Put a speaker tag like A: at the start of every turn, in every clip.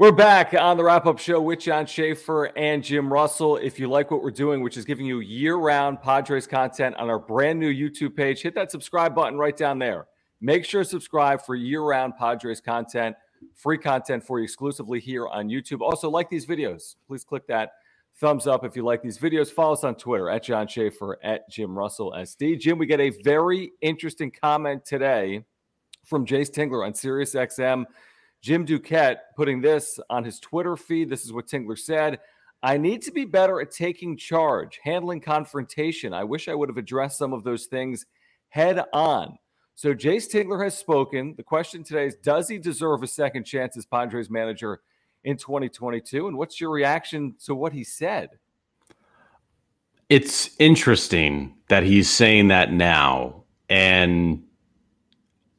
A: We're back on the wrap up show with John Schaefer and Jim Russell. If you like what we're doing, which is giving you year round Padres content on our brand new YouTube page, hit that subscribe button right down there. Make sure to subscribe for year round Padres content, free content for you exclusively here on YouTube. Also, like these videos. Please click that thumbs up if you like these videos. Follow us on Twitter at John Schaefer, at Jim Russell SD. Jim, we get a very interesting comment today from Jace Tingler on SiriusXM. XM Jim Duquette putting this on his Twitter feed. This is what Tingler said. I need to be better at taking charge, handling confrontation. I wish I would have addressed some of those things head on. So Jace Tingler has spoken. The question today is Does he deserve a second chance as Padres manager in 2022? And what's your reaction to what he said?
B: It's interesting that he's saying that now. And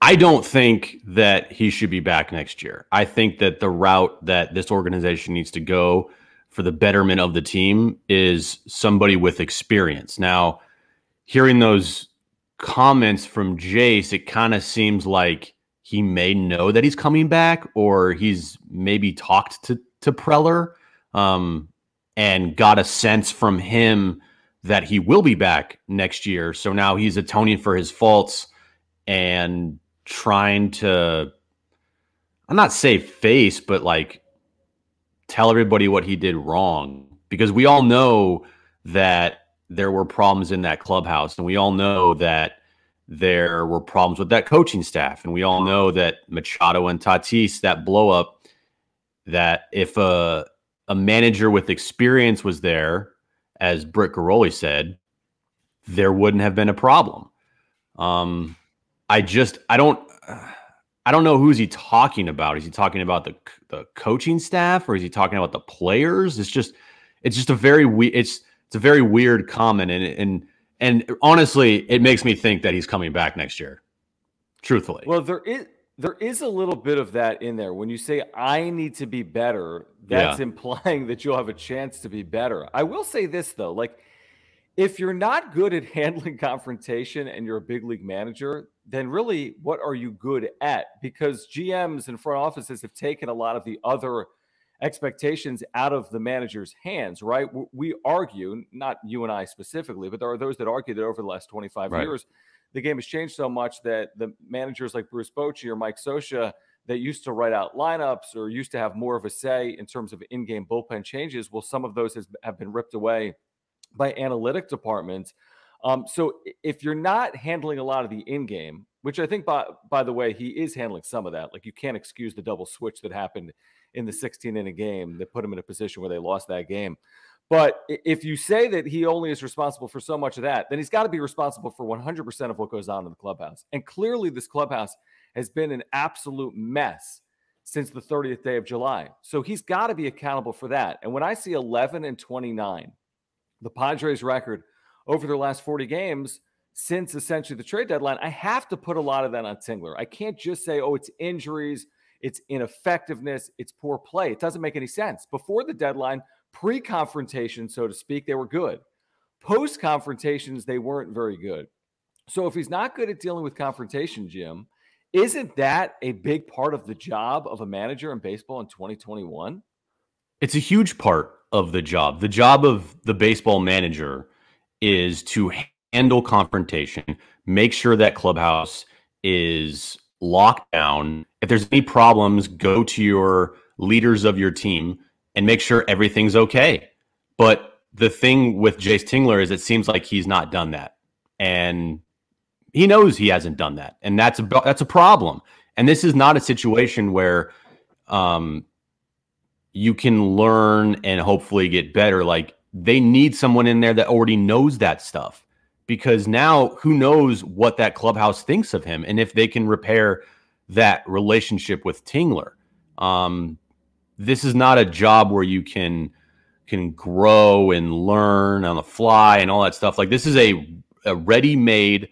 B: I don't think that he should be back next year. I think that the route that this organization needs to go for the betterment of the team is somebody with experience. Now, hearing those comments from Jace, it kind of seems like he may know that he's coming back or he's maybe talked to, to Preller um, and got a sense from him that he will be back next year. So now he's atoning for his faults and trying to I'm not say face, but like tell everybody what he did wrong because we all know that there were problems in that clubhouse and we all know that there were problems with that coaching staff and we all know that Machado and Tatis that blow up that if a a manager with experience was there as Britt Garoli said there wouldn't have been a problem um I just I don't I don't know who's he talking about. Is he talking about the the coaching staff or is he talking about the players? It's just it's just a very we it's it's a very weird comment and and and honestly, it makes me think that he's coming back next year. Truthfully.
A: Well, there is there is a little bit of that in there. When you say I need to be better, that's yeah. implying that you'll have a chance to be better. I will say this though, like if you're not good at handling confrontation and you're a big league manager, then really what are you good at? Because GMs and front offices have taken a lot of the other expectations out of the manager's hands, right? We argue, not you and I specifically, but there are those that argue that over the last 25 right. years, the game has changed so much that the managers like Bruce Bochy or Mike Sosha that used to write out lineups or used to have more of a say in terms of in-game bullpen changes, well, some of those has, have been ripped away by analytic departments um, so if you're not handling a lot of the in game, which I think by by the way he is handling some of that, like you can't excuse the double switch that happened in the 16 inning game that put him in a position where they lost that game. But if you say that he only is responsible for so much of that, then he's got to be responsible for 100% of what goes on in the clubhouse. And clearly, this clubhouse has been an absolute mess since the 30th day of July. So he's got to be accountable for that. And when I see 11 and 29, the Padres' record over their last 40 games since essentially the trade deadline, I have to put a lot of that on Singler. I can't just say, oh, it's injuries, it's ineffectiveness, it's poor play. It doesn't make any sense. Before the deadline, pre confrontation, so to speak, they were good. Post confrontations, they weren't very good. So if he's not good at dealing with confrontation, Jim, isn't that a big part of the job of a manager in baseball in 2021?
B: It's a huge part of the job. The job of the baseball manager is to handle confrontation, make sure that clubhouse is locked down. If there's any problems, go to your leaders of your team and make sure everything's okay. But the thing with Jace Tingler is it seems like he's not done that. And he knows he hasn't done that. And that's a, that's a problem. And this is not a situation where um, you can learn and hopefully get better. Like they need someone in there that already knows that stuff because now who knows what that clubhouse thinks of him and if they can repair that relationship with Tingler. Um, this is not a job where you can can grow and learn on the fly and all that stuff. Like this is a a ready-made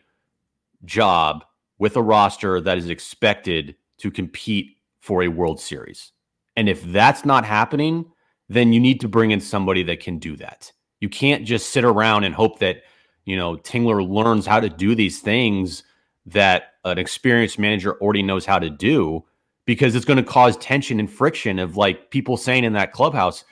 B: job with a roster that is expected to compete for a World Series. And if that's not happening, then you need to bring in somebody that can do that. You can't just sit around and hope that, you know, Tingler learns how to do these things that an experienced manager already knows how to do because it's going to cause tension and friction of like people saying in that clubhouse,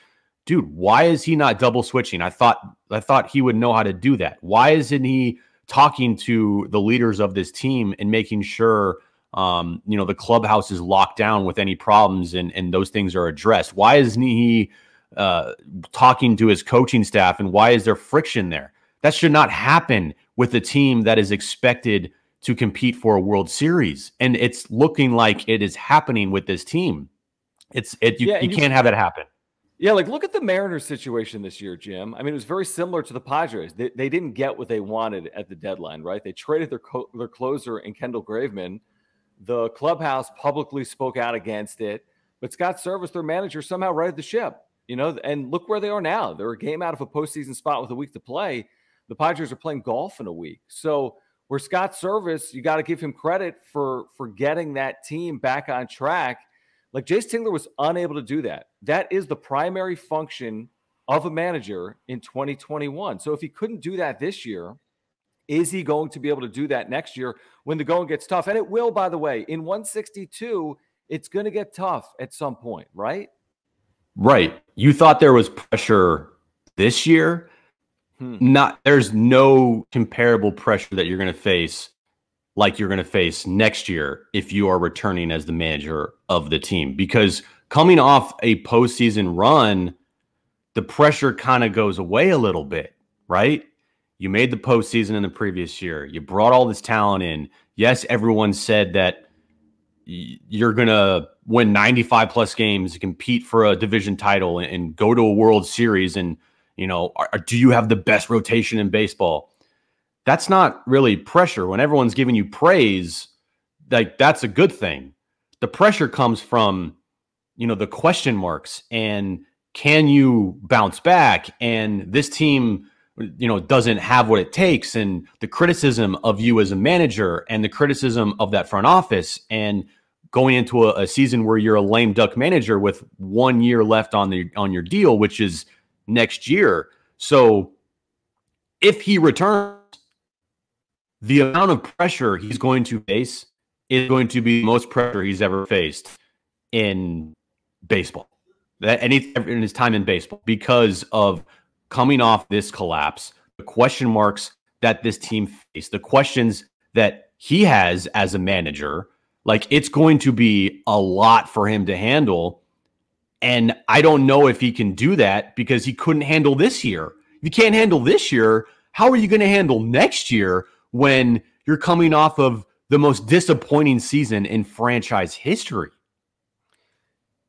B: dude, why is he not double switching? I thought I thought he would know how to do that. Why isn't he talking to the leaders of this team and making sure um, you know the clubhouse is locked down with any problems and and those things are addressed? Why isn't he uh, talking to his coaching staff and why is there friction there? That should not happen with a team that is expected to compete for a World Series, and it's looking like it is happening with this team. It's it you, yeah, you, you can't have that happen.
A: Yeah, like look at the Mariners situation this year, Jim. I mean, it was very similar to the Padres. They, they didn't get what they wanted at the deadline, right? They traded their co- their closer and Kendall Graveman. The clubhouse publicly spoke out against it, but Scott Service, their manager, somehow righted the ship. You know, and look where they are now. They're a game out of a postseason spot with a week to play. The Padres are playing golf in a week. So where Scott Service, you got to give him credit for for getting that team back on track. Like Jace Tingler was unable to do that. That is the primary function of a manager in 2021. So if he couldn't do that this year, is he going to be able to do that next year when the going gets tough? And it will, by the way, in 162, it's going to get tough at some point, right?
B: Right. You thought there was pressure this year. Hmm. Not there's no comparable pressure that you're going to face like you're going to face next year if you are returning as the manager of the team because coming off a postseason run, the pressure kind of goes away a little bit, right? You made the postseason in the previous year. You brought all this talent in. Yes, everyone said that you're going to win 95 plus games, compete for a division title, and, and go to a World Series. And, you know, are, do you have the best rotation in baseball? That's not really pressure. When everyone's giving you praise, like that's a good thing. The pressure comes from, you know, the question marks and can you bounce back? And this team you know doesn't have what it takes and the criticism of you as a manager and the criticism of that front office and going into a, a, season where you're a lame duck manager with one year left on the on your deal which is next year so if he returns the amount of pressure he's going to face is going to be the most pressure he's ever faced in baseball that any in his time in baseball because of coming off this collapse, the question marks that this team faced, the questions that he has as a manager, like it's going to be a lot for him to handle. And I don't know if he can do that because he couldn't handle this year. If you can't handle this year, how are you going to handle next year when you're coming off of the most disappointing season in franchise history?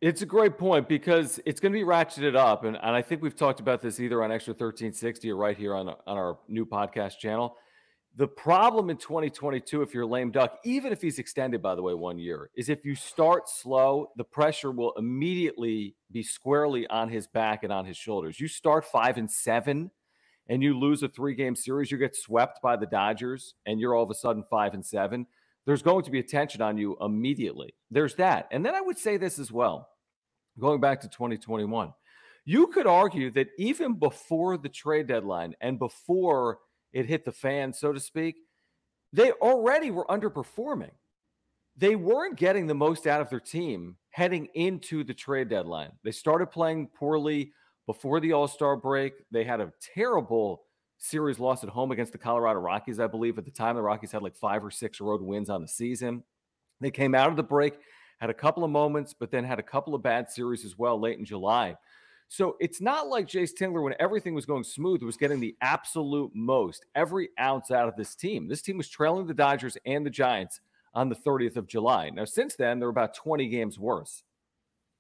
A: It's a great point because it's going to be ratcheted up. And, and I think we've talked about this either on Extra 1360 or right here on, on our new podcast channel. The problem in 2022, if you're lame duck, even if he's extended, by the way, one year, is if you start slow, the pressure will immediately be squarely on his back and on his shoulders. You start five and seven and you lose a three game series, you get swept by the Dodgers, and you're all of a sudden five and seven there's going to be attention on you immediately. There's that. And then I would say this as well, going back to 2021. You could argue that even before the trade deadline and before it hit the fan, so to speak, they already were underperforming. They weren't getting the most out of their team heading into the trade deadline. They started playing poorly before the All Star break. They had a terrible series loss at home against the Colorado Rockies, I believe. At the time, the Rockies had like five or six road wins on the season. They came out of the break, had a couple of moments, but then had a couple of bad series as well late in July. So it's not like Jace Tingler, when everything was going smooth, was getting the absolute most, every ounce out of this team. This team was trailing the Dodgers and the Giants on the 30th of July. Now, since then, they're about 20 games worse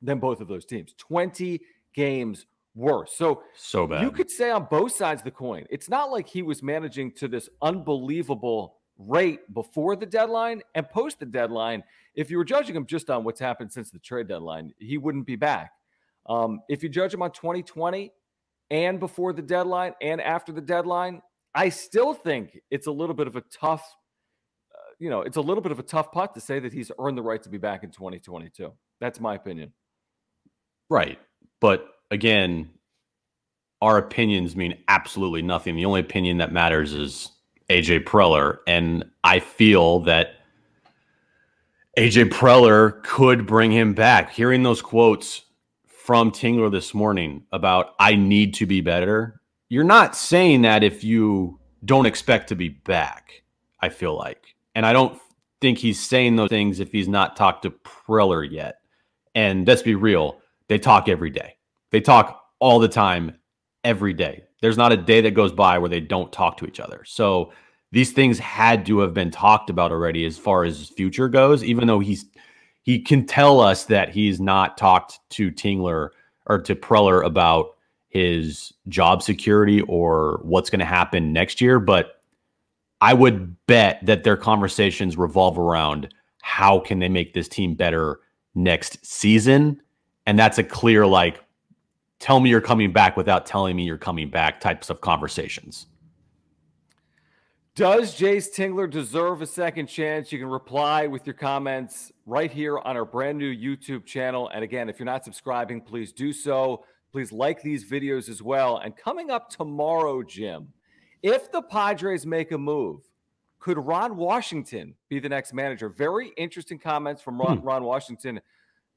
A: than both of those teams. 20 games worse. So so bad. You could say on both sides of the coin, it's not like he was managing to this unbelievable rate before the deadline and post the deadline. If you were judging him just on what's happened since the trade deadline, he wouldn't be back. Um, if you judge him on 2020 and before the deadline and after the deadline, I still think it's a little bit of a tough, uh, you know, it's a little bit of a tough putt to say that he's earned the right to be back in 2022. That's my opinion.
B: Right. But again, our opinions mean absolutely nothing. The only opinion that matters is AJ Preller. And I feel that AJ Preller could bring him back. Hearing those quotes from Tingler this morning about, I need to be better, you're not saying that if you don't expect to be back, I feel like. And I don't think he's saying those things if he's not talked to Preller yet. And let's be real, they talk every day. They talk all the time, every day. There's not a day that goes by where they don't talk to each other. So these things had to have been talked about already as far as future goes, even though he's he can tell us that he's not talked to Tingler or to Preller about his job security or what's going to happen next year. But I would bet that their conversations revolve around how can they make this team better next season? And that's a clear like tell me you're coming back without telling me you're coming back types of conversations.
A: Does Jace Tingler deserve a second chance? You can reply with your comments right here on our brand new YouTube channel. And again, if you're not subscribing, please do so. Please like these videos as well. And coming up tomorrow, Jim, if the Padres make a move, could Ron Washington be the next manager? Very interesting comments from Ron, hmm. Ron Washington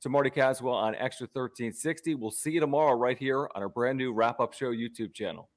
A: to Marty Caswell on Extra 1360. We'll see you tomorrow right here on our brand new wrap up show YouTube channel.